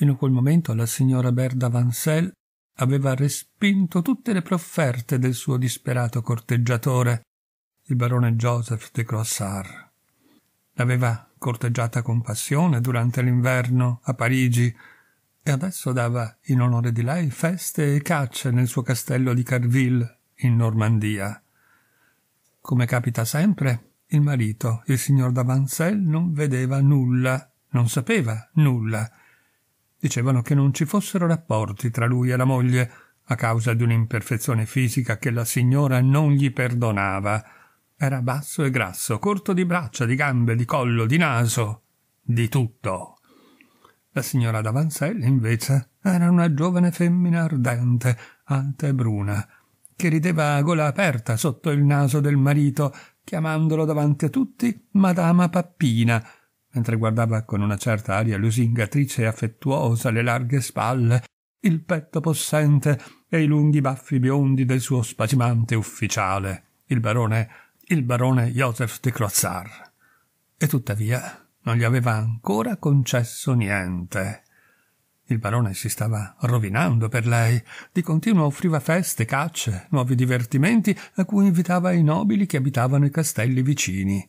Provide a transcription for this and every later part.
Fino a quel momento la signora Berda Vansel aveva respinto tutte le profferte del suo disperato corteggiatore, il barone Joseph de Grossard. L'aveva corteggiata con passione durante l'inverno a Parigi e adesso dava in onore di lei feste e cacce nel suo castello di Carville in Normandia. Come capita sempre, il marito, il signor D'Avancel, non vedeva nulla, non sapeva nulla dicevano che non ci fossero rapporti tra lui e la moglie a causa di un'imperfezione fisica che la signora non gli perdonava. Era basso e grasso, corto di braccia, di gambe, di collo, di naso, di tutto. La signora Davanzelli, invece, era una giovane femmina ardente, alta e bruna, che rideva a gola aperta sotto il naso del marito, chiamandolo davanti a tutti Madama Pappina, mentre guardava con una certa aria lusingatrice e affettuosa le larghe spalle, il petto possente e i lunghi baffi biondi del suo spasimante ufficiale, il barone, il barone Joseph de Crozzar. E tuttavia non gli aveva ancora concesso niente. Il barone si stava rovinando per lei, di continuo offriva feste, cacce, nuovi divertimenti a cui invitava i nobili che abitavano i castelli vicini.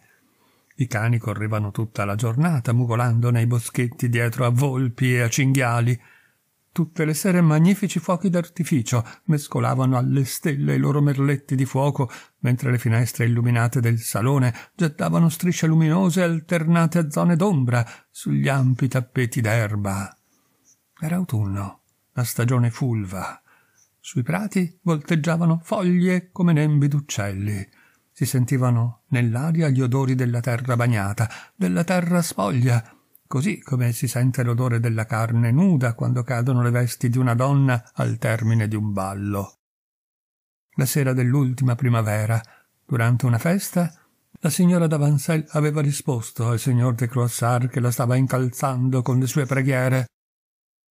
I cani correvano tutta la giornata, mugolando nei boschetti dietro a volpi e a cinghiali. Tutte le sere magnifici fuochi d'artificio mescolavano alle stelle i loro merletti di fuoco, mentre le finestre illuminate del salone gettavano strisce luminose alternate a zone d'ombra sugli ampi tappeti d'erba. Era autunno, la stagione fulva. Sui prati volteggiavano foglie come nembi d'uccelli. Si sentivano nell'aria gli odori della terra bagnata, della terra spoglia, così come si sente l'odore della carne nuda quando cadono le vesti di una donna al termine di un ballo. La sera dell'ultima primavera, durante una festa, la signora d'Avancel aveva risposto al signor de Croissard che la stava incalzando con le sue preghiere.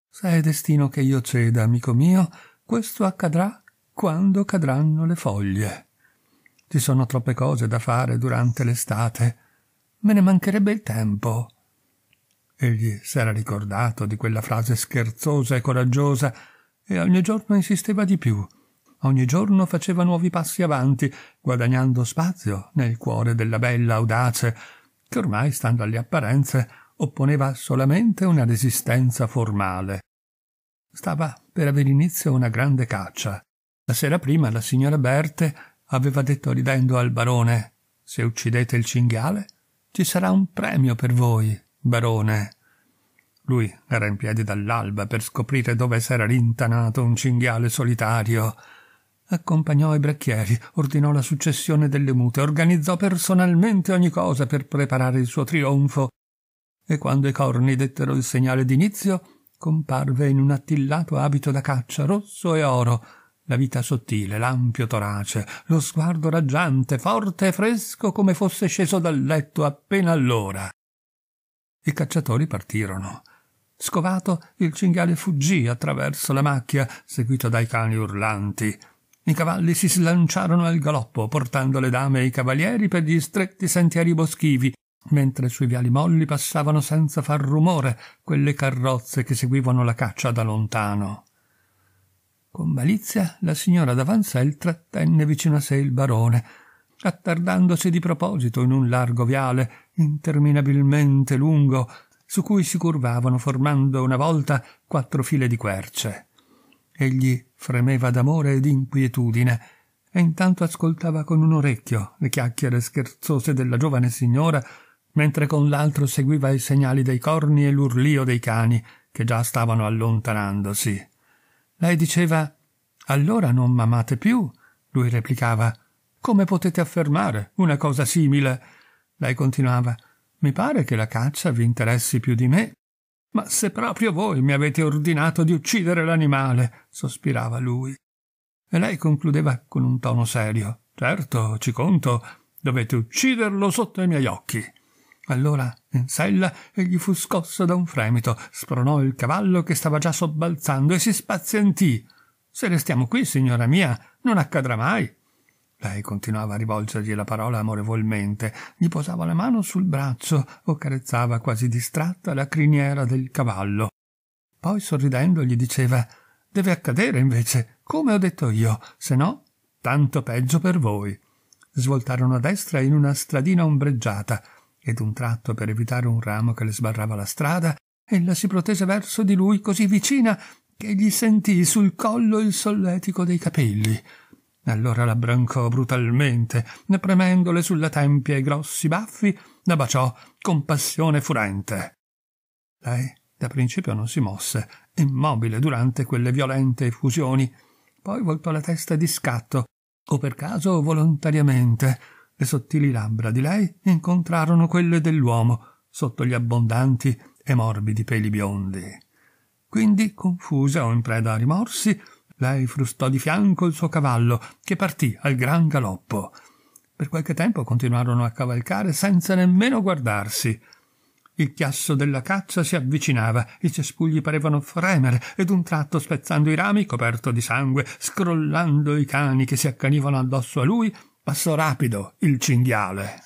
Se è destino che io ceda, amico mio, questo accadrà quando cadranno le foglie. Ci sono troppe cose da fare durante l'estate. Me ne mancherebbe il tempo. Egli s'era ricordato di quella frase scherzosa e coraggiosa e ogni giorno insisteva di più. Ogni giorno faceva nuovi passi avanti, guadagnando spazio nel cuore della bella audace, che ormai, stando alle apparenze, opponeva solamente una resistenza formale. Stava per aver inizio una grande caccia. La sera prima la signora Berte aveva detto ridendo al barone se uccidete il cinghiale ci sarà un premio per voi barone lui era in piedi dall'alba per scoprire dove s'era rintanato un cinghiale solitario accompagnò i bracchieri ordinò la successione delle mute organizzò personalmente ogni cosa per preparare il suo trionfo e quando i corni dettero il segnale d'inizio comparve in un attillato abito da caccia rosso e oro la vita sottile, l'ampio torace, lo sguardo raggiante, forte e fresco come fosse sceso dal letto appena allora. I cacciatori partirono. Scovato, il cinghiale fuggì attraverso la macchia, seguito dai cani urlanti. I cavalli si slanciarono al galoppo, portando le dame e i cavalieri per gli stretti sentieri boschivi, mentre sui viali molli passavano senza far rumore quelle carrozze che seguivano la caccia da lontano. Con malizia la signora Davanzel trattenne vicino a sé il barone, attardandosi di proposito in un largo viale interminabilmente lungo, su cui si curvavano formando una volta quattro file di querce. Egli fremeva d'amore e d'inquietudine, e intanto ascoltava con un orecchio le chiacchiere scherzose della giovane signora, mentre con l'altro seguiva i segnali dei corni e l'urlio dei cani, che già stavano allontanandosi. Lei diceva Allora non m'amate più. Lui replicava Come potete affermare una cosa simile? Lei continuava Mi pare che la caccia vi interessi più di me. Ma se proprio voi mi avete ordinato di uccidere l'animale, sospirava lui. E lei concludeva con un tono serio. Certo, ci conto, dovete ucciderlo sotto i miei occhi. Allora in Sella egli fu scosso da un fremito, spronò il cavallo che stava già sobbalzando e si spazientì. Se restiamo qui, signora mia, non accadrà mai. Lei continuava a rivolgergli la parola amorevolmente, gli posava la mano sul braccio o carezzava quasi distratta la criniera del cavallo. Poi sorridendo gli diceva Deve accadere invece, come ho detto io, se no tanto peggio per voi. Svoltarono a destra in una stradina ombreggiata e d'un tratto per evitare un ramo che le sbarrava la strada, ella si protese verso di lui così vicina che gli sentì sul collo il solletico dei capelli. Allora l'abbrancò brutalmente, premendole sulla tempia i grossi baffi, la baciò con passione furente. Lei da principio non si mosse, immobile durante quelle violente effusioni, poi voltò la testa di scatto, o per caso o volontariamente, le sottili labbra di lei incontrarono quelle dell'uomo sotto gli abbondanti e morbidi peli biondi. Quindi, confusa o in preda a rimorsi, lei frustò di fianco il suo cavallo, che partì al gran galoppo. Per qualche tempo continuarono a cavalcare senza nemmeno guardarsi. Il chiasso della caccia si avvicinava, i cespugli parevano fremere, ed un tratto, spezzando i rami, coperto di sangue, scrollando i cani che si accanivano addosso a lui, passò rapido il cinghiale.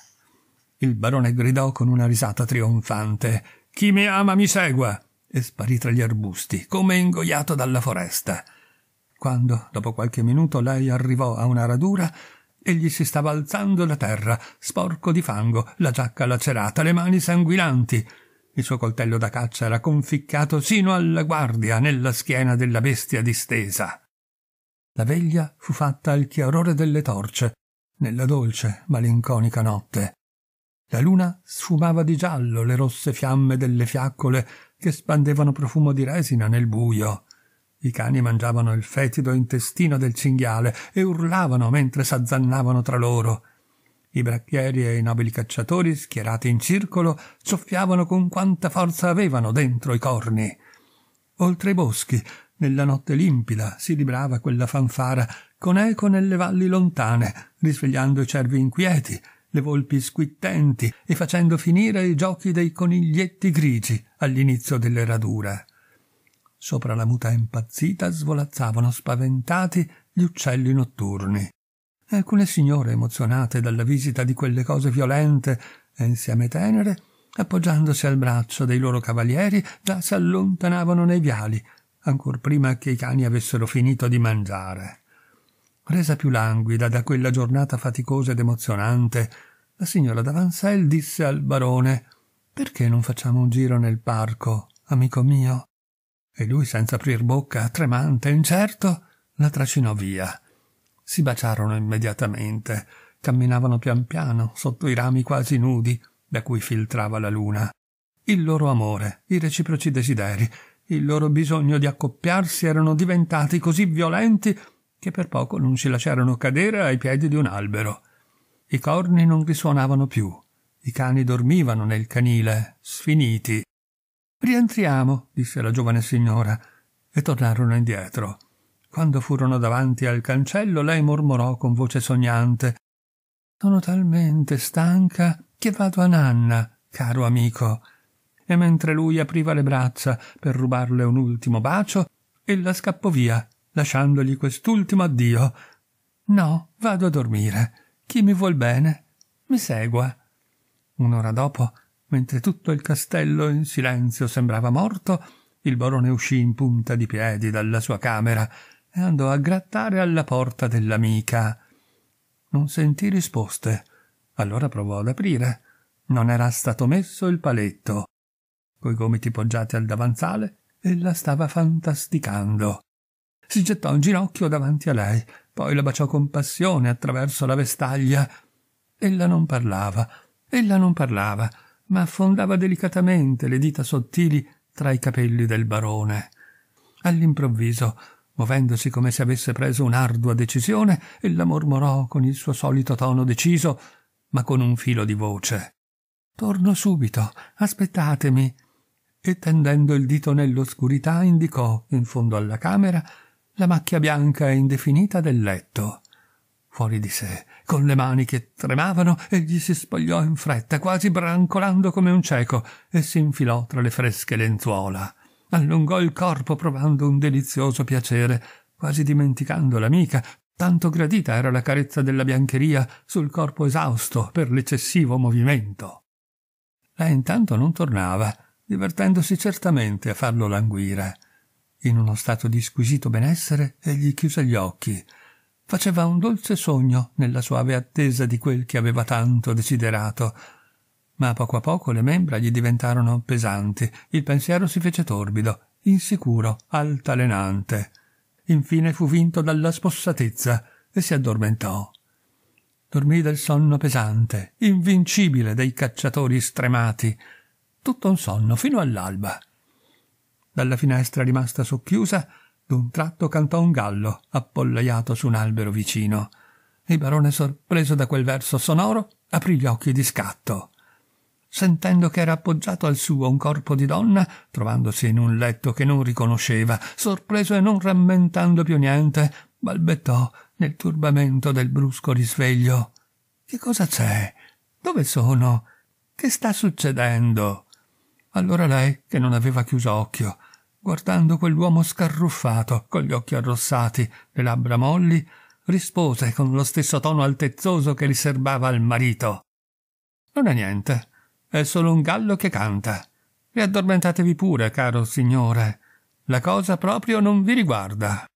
Il barone gridò con una risata trionfante Chi mi ama mi segua! e sparì tra gli arbusti, come ingoiato dalla foresta. Quando, dopo qualche minuto, lei arrivò a una radura, egli si stava alzando da terra, sporco di fango, la giacca lacerata, le mani sanguinanti. Il suo coltello da caccia era conficcato sino alla guardia nella schiena della bestia distesa. La veglia fu fatta al chiarore delle torce, nella dolce, malinconica notte. La luna sfumava di giallo le rosse fiamme delle fiaccole che spandevano profumo di resina nel buio. I cani mangiavano il fetido intestino del cinghiale e urlavano mentre s'azzannavano tra loro. I bracchieri e i nobili cacciatori, schierati in circolo, soffiavano con quanta forza avevano dentro i corni. Oltre i boschi, nella notte limpida, si librava quella fanfara con eco nelle valli lontane, risvegliando i cervi inquieti, le volpi squittenti e facendo finire i giochi dei coniglietti grigi all'inizio delle radure. Sopra la muta impazzita svolazzavano spaventati gli uccelli notturni. Alcune signore emozionate dalla visita di quelle cose violente e insieme tenere, appoggiandosi al braccio dei loro cavalieri, già si allontanavano nei viali, ancor prima che i cani avessero finito di mangiare. Resa più languida da quella giornata faticosa ed emozionante, la signora D'Avancel disse al barone «Perché non facciamo un giro nel parco, amico mio?» E lui, senza aprir bocca, tremante, incerto, la trascinò via. Si baciarono immediatamente, camminavano pian piano sotto i rami quasi nudi da cui filtrava la luna. Il loro amore, i reciproci desideri, il loro bisogno di accoppiarsi erano diventati così violenti che per poco non si lasciarono cadere ai piedi di un albero. I corni non risuonavano più, i cani dormivano nel canile, sfiniti. Rientriamo, disse la giovane signora, e tornarono indietro. Quando furono davanti al cancello, lei mormorò con voce sognante Sono talmente stanca che vado a nanna, caro amico. E mentre lui apriva le braccia per rubarle un ultimo bacio, ella scappò via lasciandogli quest'ultimo addio. No, vado a dormire. Chi mi vuol bene, mi segua. Un'ora dopo, mentre tutto il castello in silenzio sembrava morto, il barone uscì in punta di piedi dalla sua camera e andò a grattare alla porta dell'amica. Non sentì risposte. Allora provò ad aprire. Non era stato messo il paletto. Coi gomiti poggiati al davanzale, ella stava fantasticando si gettò in ginocchio davanti a lei, poi la baciò con passione attraverso la vestaglia. Ella non parlava, ella non parlava, ma affondava delicatamente le dita sottili tra i capelli del barone. All'improvviso, muovendosi come se avesse preso un'ardua decisione, ella mormorò con il suo solito tono deciso, ma con un filo di voce. Torno subito, aspettatemi. E tendendo il dito nell'oscurità indicò, in fondo alla camera, la macchia bianca e indefinita del letto. Fuori di sé, con le mani che tremavano, egli si spogliò in fretta, quasi brancolando come un cieco, e si infilò tra le fresche lenzuola. Allungò il corpo provando un delizioso piacere, quasi dimenticando l'amica, tanto gradita era la carezza della biancheria sul corpo esausto per l'eccessivo movimento. Lei intanto non tornava, divertendosi certamente a farlo languire. In uno stato di squisito benessere, egli chiuse gli occhi. Faceva un dolce sogno nella suave attesa di quel che aveva tanto desiderato. Ma poco a poco le membra gli diventarono pesanti, il pensiero si fece torbido, insicuro, altalenante. Infine fu vinto dalla spossatezza e si addormentò. Dormì del sonno pesante, invincibile dei cacciatori stremati, tutto un sonno fino all'alba. Dalla finestra rimasta socchiusa, d'un tratto cantò un gallo, appollaiato su un albero vicino. Il barone, sorpreso da quel verso sonoro, aprì gli occhi di scatto. Sentendo che era appoggiato al suo un corpo di donna, trovandosi in un letto che non riconosceva, sorpreso e non rammentando più niente, balbettò nel turbamento del brusco risveglio. Che cosa c'è? Dove sono? Che sta succedendo? Allora lei, che non aveva chiuso occhio, guardando quell'uomo scarruffato, con gli occhi arrossati, le labbra molli, rispose con lo stesso tono altezzoso che riservava al marito. Non è niente, è solo un gallo che canta. E addormentatevi pure, caro signore. La cosa proprio non vi riguarda.